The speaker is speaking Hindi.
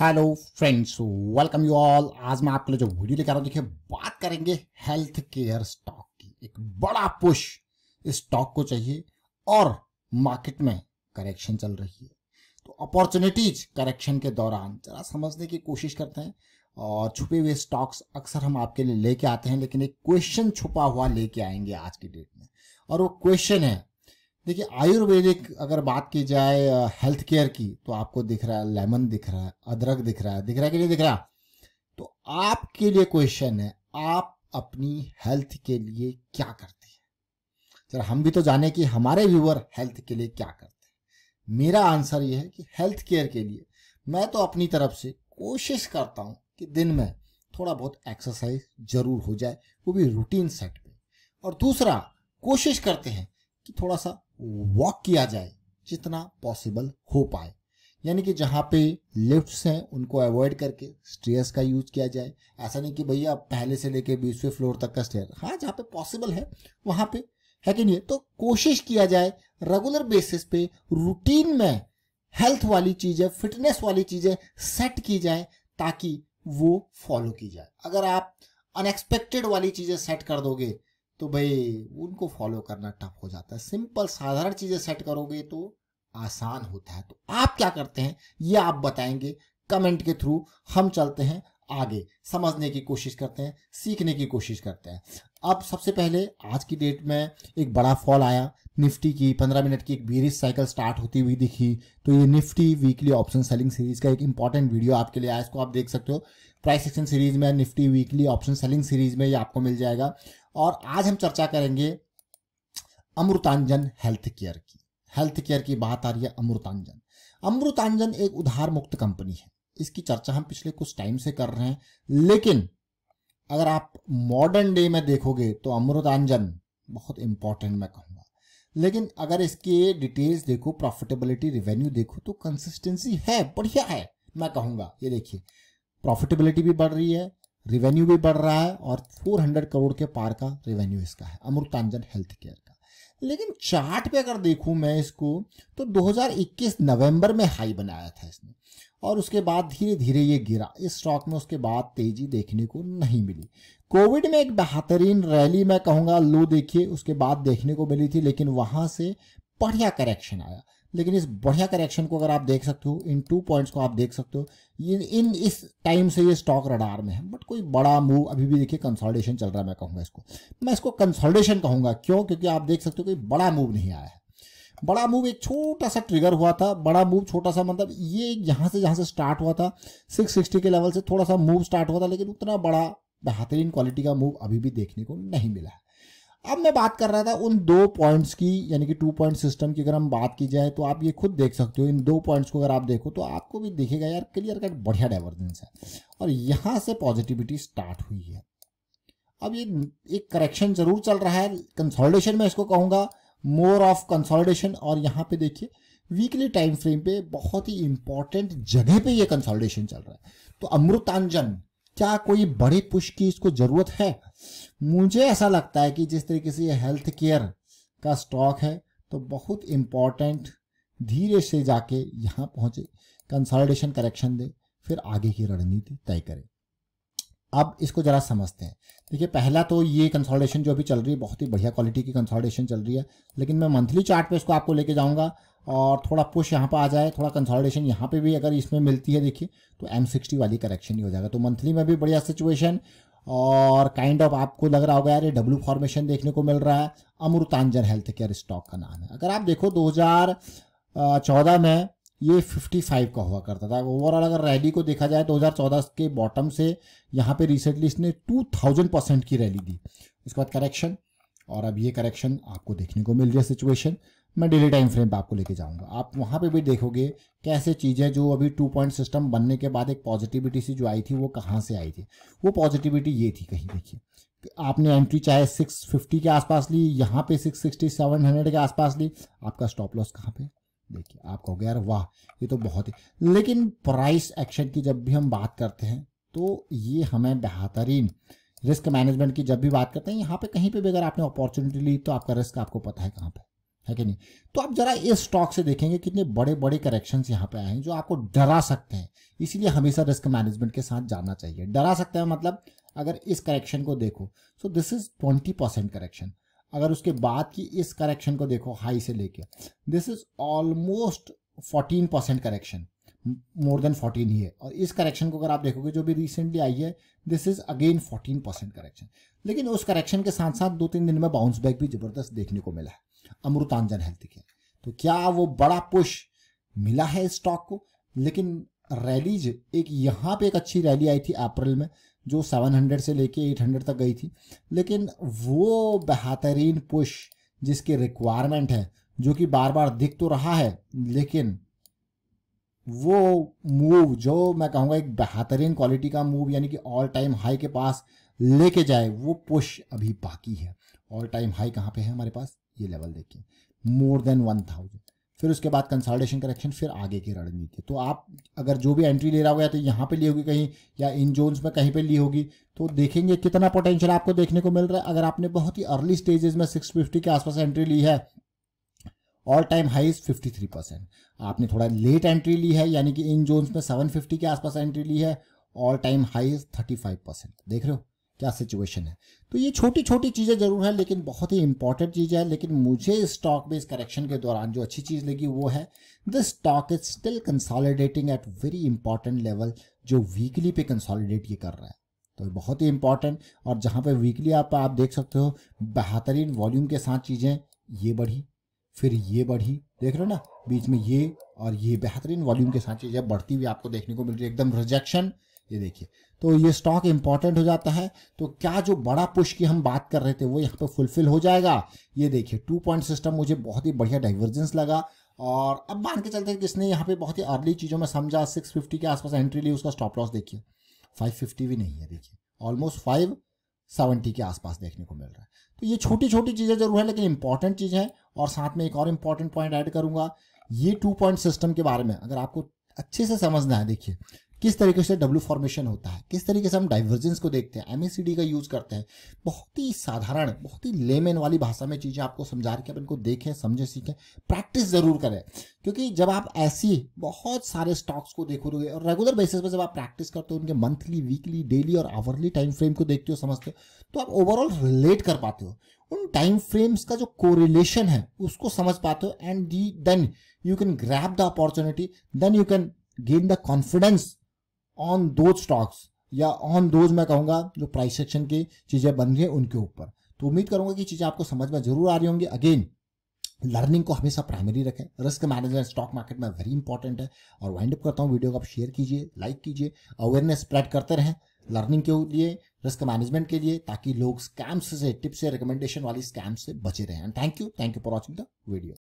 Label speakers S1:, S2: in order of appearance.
S1: hello friends welcome you all आज मैं आपके लिए जो वीडियो लेकर आ रहा हूँ देखिए बात करेंगे हेल्थ केयर स्टॉक की एक बड़ा पुश इस स्टॉक को चाहिए और मार्केट में करेक्शन चल रही है तो अपॉर्चुनिटीज करेक्शन के दौरान जरा समझने की कोशिश करते हैं और छुपे हुए स्टॉक्स अक्सर हम आपके लिए लेके आते हैं लेकिन एक क्वेश्चन छुपा हुआ लेके आएंगे आज की डेट में और वो क्वेश्चन है देखिए आयुर्वेदिक अगर बात की जाए हेल्थ केयर की तो आपको दिख रहा है लेमन दिख रहा है अदरक दिख रहा है दिख रहा है कि नहीं दिख रहा तो आपके लिए क्वेश्चन है आप अपनी हेल्थ के लिए क्या करते हैं जरा हम भी तो जाने कि हमारे व्यूअर हेल्थ के लिए क्या करते हैं मेरा आंसर यह है कि हेल्थ केयर के लिए मैं तो अपनी तरफ से कोशिश करता हूँ कि दिन में थोड़ा बहुत एक्सरसाइज जरूर हो जाए वो भी रूटीन सेट पे और दूसरा कोशिश करते हैं कि थोड़ा सा वॉक किया जाए जितना पॉसिबल हो पाए यानी कि जहाँ पे लिफ्ट्स हैं उनको अवॉइड करके स्टेयर्स का यूज किया जाए ऐसा नहीं कि भैया पहले से लेके बीसवें फ्लोर तक का स्टेयर हाँ जहाँ पे पॉसिबल है वहाँ पे है कि नहीं तो कोशिश किया जाए रेगुलर बेसिस पे रूटीन में हेल्थ वाली चीज़ें फिटनेस वाली चीज़ें सेट की जाए ताकि वो फॉलो की जाए अगर आप अनएक्सपेक्टेड वाली चीज़ें सेट कर दोगे तो भाई उनको फॉलो करना टफ हो जाता है सिंपल साधारण चीज़ें सेट करोगे तो आसान होता है तो आप क्या करते हैं ये आप बताएंगे कमेंट के थ्रू हम चलते हैं आगे समझने की कोशिश करते हैं सीखने की कोशिश करते हैं अब सबसे पहले आज की डेट में एक बड़ा फॉल आया निफ्टी की पंद्रह मिनट की एक बीरिस साइकिल स्टार्ट होती हुई दिखी तो ये Nifty weekly option selling series का एक इंपॉर्टेंट वीडियो आपके लिए आया इसको आप देख सकते हो प्राइस एक्शन सीरीज में Nifty weekly option selling series में ये आपको मिल जाएगा और आज हम चर्चा करेंगे अमृतांजन हेल्थ केयर की हेल्थ केयर की बात आ रही है अमृतांजन अमृतांजन एक उधार मुक्त कंपनी है इसकी चर्चा हम पिछले कुछ टाइम से कर रहे हैं लेकिन अगर आप मॉडर्न डे में देखोगे तो अमृतांजन बहुत इंपॉर्टेंट मैं कहूंगा लेकिन अगर इसके डिटेल्स देखो प्रॉफिटेबिलिटी रिवेन्यू देखो तो कंसिस्टेंसी है बढ़िया है मैं कहूंगा ये देखिए प्रॉफिटेबिलिटी भी बढ़ रही है रिवेन्यू भी बढ़ रहा है और 400 करोड़ के पार का रिवेन्यू इसका है अमृतांजन हेल्थ केयर का लेकिन चार्ट पे अगर देखूं मैं इसको तो 2021 नवंबर में हाई बनाया था इसने और उसके बाद धीरे धीरे ये गिरा इस स्टॉक में उसके बाद तेजी देखने को नहीं मिली कोविड में एक बेहतरीन रैली मैं कहूँगा लो देखिए उसके बाद देखने को मिली थी लेकिन वहाँ से बढ़िया करेक्शन आया लेकिन इस बढ़िया करेक्शन को अगर आप देख सकते हो इन टू पॉइंट्स को आप देख सकते हो ये इन इस टाइम से ये स्टॉक रडार में है बट कोई बड़ा मूव अभी भी देखिए कंसोलिडेशन चल रहा है मैं कहूँगा इसको मैं इसको कंसोलिडेशन कहूंगा क्यों क्योंकि आप देख सकते हो कोई बड़ा मूव नहीं आया है बड़ा मूव एक छोटा सा ट्रिगर हुआ था बड़ा मूव छोटा सा मतलब ये यहाँ से जहाँ से स्टार्ट हुआ था 660 के लेवल से थोड़ा सा मूव स्टार्ट हुआ था लेकिन उतना बड़ा बेहतरीन क्वालिटी का मूव अभी भी देखने को नहीं मिला है अब मैं बात कर रहा था उन दो पॉइंट्स की यानी कि टू पॉइंट सिस्टम की अगर हम बात की जाए तो आप ये खुद देख सकते हो इन दो पॉइंट्स को अगर आप देखो तो आपको भी दिखेगा यार क्लियर का बढ़िया डाइवर्जेंस है और यहाँ से पॉजिटिविटी स्टार्ट हुई है अब ये एक करेक्शन जरूर चल रहा है कंसोलिडेशन में इसको कहूँगा मोर ऑफ कंसोलिडेशन और यहाँ पे देखिए वीकली टाइम फ्रेम पे बहुत ही इंपॉर्टेंट जगह पे ये कंसोलिडेशन चल रहा है तो अमृतांजन क्या कोई बड़े पुश की इसको जरूरत है मुझे ऐसा लगता है कि जिस तरीके से ये हेल्थ केयर का स्टॉक है तो बहुत इंपॉर्टेंट धीरे से जाके यहाँ पहुँचे कंसोलिडेशन करेक्शन दे फिर आगे की रणनीति तय करें अब इसको ज़रा समझते हैं देखिए पहला तो ये कंसोलिडेशन जो अभी चल रही है बहुत ही बढ़िया क्वालिटी की कंसोलिडेशन चल रही है लेकिन मैं मंथली चार्ट पे इसको आपको लेके जाऊंगा और थोड़ा पुश यहाँ पर आ जाए थोड़ा कंसोलिडेशन यहाँ पे भी अगर इसमें मिलती है देखिए तो एम सिक्सटी वाली करेक्शन ही हो जाएगा तो मंथली में भी बढ़िया सिचुएशन और काइंड kind ऑफ of आपको लग रहा होगा यार ये डब्ल्यू फॉर्मेशन देखने को मिल रहा है अमृतांजन हेल्थ केयर स्टॉक का नाम है अगर आप देखो चौदह में ये 55 का हुआ करता था ओवरऑल अगर रैली को देखा जाए तो 2014 के बॉटम से यहाँ पे रिसेंटली इसने 2000 परसेंट की रैली दी उसके बाद करेक्शन और अब ये करेक्शन आपको देखने को मिल रही है सिचुएशन मैं डेली टाइम फ्रेम पे आपको लेके जाऊंगा आप वहाँ पे भी देखोगे कैसे चीज़ें जो अभी टू पॉइंट सिस्टम बनने के बाद एक पॉजिटिविटी सी जो आई थी वो कहाँ से आई थी वो पॉजिटिविटी ये थी कहीं देखिए आपने एंट्री चाहे 650 के आसपास ली यहाँ पे 660 700 के आसपास ली आपका स्टॉप लॉस कहाँ पे देखिए आप कहोगे यार वाह ये तो बहुत ही लेकिन प्राइस एक्शन की जब भी हम बात करते हैं तो ये हमें बेहतरीन रिस्क मैनेजमेंट की जब भी बात करते हैं यहाँ पे कहीं पे भी अगर आपने अपॉर्चुनिटी ली तो आपका रिस्क आपको पता है कहाँ पे है कि नहीं तो आप जरा इस स्टॉक से देखेंगे कितने बड़े बड़े करेक्शन यहाँ पे आए हैं जो आपको डरा सकते हैं इसीलिए हमेशा रिस्क मैनेजमेंट के साथ जाना चाहिए डरा सकते हैं मतलब अगर इस करेक्शन को देखो so this is twenty percent correction अगर उसके बाद की इस करेक्शन को देखो हाई से लेके this is almost 14 percent correction more than 14 ही है और इस करेक्शन को अगर आप देखोगे जो भी रिसेंटली आई है this is again 14 percent correction लेकिन उस करेक्शन के साथ साथ दो तीन दिन में बाउंस बैक भी जबरदस्त देखने को मिला है अमृतांजन हेल्थ के तो क्या वो बड़ा पुश मिला है स्टॉक को लेकिन रैलीज एक यहाँ पे एक अच्छी रैली आई थी अप्रैल में जो 700 से लेके 800 तक गई थी लेकिन वो बेहतरीन पुश जिसकी रिक्वायरमेंट है जो कि बार बार दिख तो रहा है लेकिन वो मूव जो मैं कहूँगा एक बेहतरीन क्वालिटी का मूव यानी कि ऑल टाइम हाई के पास लेके जाए वो पुश अभी बाकी है ऑल टाइम हाई कहाँ पे है हमारे पास ये लेवल देखिए मोर देन वन थाउजेंड फिर उसके बाद कंसल्टेशन करेक्शन फिर आगे की रणनीति तो आप अगर जो भी एंट्री ले रहा होगा तो यहाँ पे ली होगी कहीं या इन जोन्स में कहीं पे ली होगी तो देखेंगे कितना पोटेंशियल आपको देखने को मिल रहा है अगर आपने बहुत ही अर्ली स्टेजेस में 650 के आसपास एंट्री ली है all time high is three percent आपने थोड़ा लेट एंट्री ली है यानी कि इन जोन्स में फिफ्टी के आसपास एंट्री ली है all time high is five percent देख रहे हो क्या सिचुएशन है तो ये छोटी छोटी चीज़ें ज़रूर है लेकिन बहुत ही इंपॉर्टेंट चीज़ है लेकिन मुझे स्टॉक में इस करेक्शन के दौरान जो अच्छी चीज़ लगी वो है the stock is still consolidating at very important level जो वीकली पे कंसॉलिडेट ये कर रहा है तो बहुत ही इंपॉर्टेंट और जहाँ पे वीकली आप आप देख सकते हो बेहतरीन वॉल्यूम के साथ चीज़ें ये बढ़ी फिर ये बढ़ी देख रहे हो ना बीच में ये और ये बेहतरीन वॉल्यूम के साथ चीज़ें बढ़ती हुई आपको देखने को मिल रही है एकदम रिजेक्शन ये देखिए तो ये स्टॉक इंपॉर्टेंट हो जाता है तो क्या जो बड़ा पुश की हम बात कर रहे थे वो यहाँ पे फुलफिल हो जाएगा ये देखिए टू पॉइंट सिस्टम मुझे बहुत ही बढ़िया डाइवर्जेंस लगा और अब मान के चलते हैं किसने यहाँ पे बहुत ही अर्ली चीज़ों में समझा 650 के आसपास एंट्री ली उसका स्टॉप लॉस देखिए 550 भी नहीं है देखिए ऑलमोस्ट फाइव सेवेंटी के आसपास देखने को मिल रहा है तो ये छोटी छोटी चीज़ें जरूर है लेकिन इंपॉर्टेंट चीज़ है और साथ में एक और इंपॉर्टेंट पॉइंट ऐड करूँगा ये टू पॉइंट सिस्टम के बारे में अगर आपको अच्छे से समझना है देखिए किस तरीके से डब्ल्यू फॉर्मेशन होता है किस तरीके से हम डाइवर्जेंस को देखते हैं एमएससीडी का यूज़ करते हैं बहुत ही साधारण बहुत ही लेमेन वाली भाषा में चीज़ें आपको समझा के आप इनको देखें समझें सीखें प्रैक्टिस ज़रूर करें क्योंकि जब आप ऐसी बहुत सारे स्टॉक्स को देखोगे और रेगुलर बेसिस पर जब आप प्रैक्टिस करते हो उनके मंथली वीकली डेली और आवरली टाइम फ्रेम को देखते हो समझते हो तो आप ओवरऑल रिलेट कर पाते हो उन टाइम फ्रेम्स का जो कोरिलेशन है उसको समझ पाते हो and then you can grab the opportunity then you can gain the confidence on those stocks या ऑन दोज मैं कहूँगा जो प्राइस सेक्शन की चीज़ें बन रही है उनके ऊपर तो उम्मीद करूँगा कि चीज़ें आपको समझ में जरूर आ रही होंगी अगेन लर्निंग को हमेशा प्राइमरी रखें रिस्क मैनेजमेंट स्टॉक मार्केट में वेरी इंपॉर्टेंट है और वाइंड अप करता हूँ वीडियो को आप शेयर कीजिए लाइक कीजिए अवेयरनेस स्प्रेड करते रहें लर्निंग के लिए रिस्क मैनेजमेंट के लिए ताकि लोग स्कैम्स से टिप्स से रिकमेंडेशन वाली स्कैम्स से बचे रहें and thank you thank you for watching the video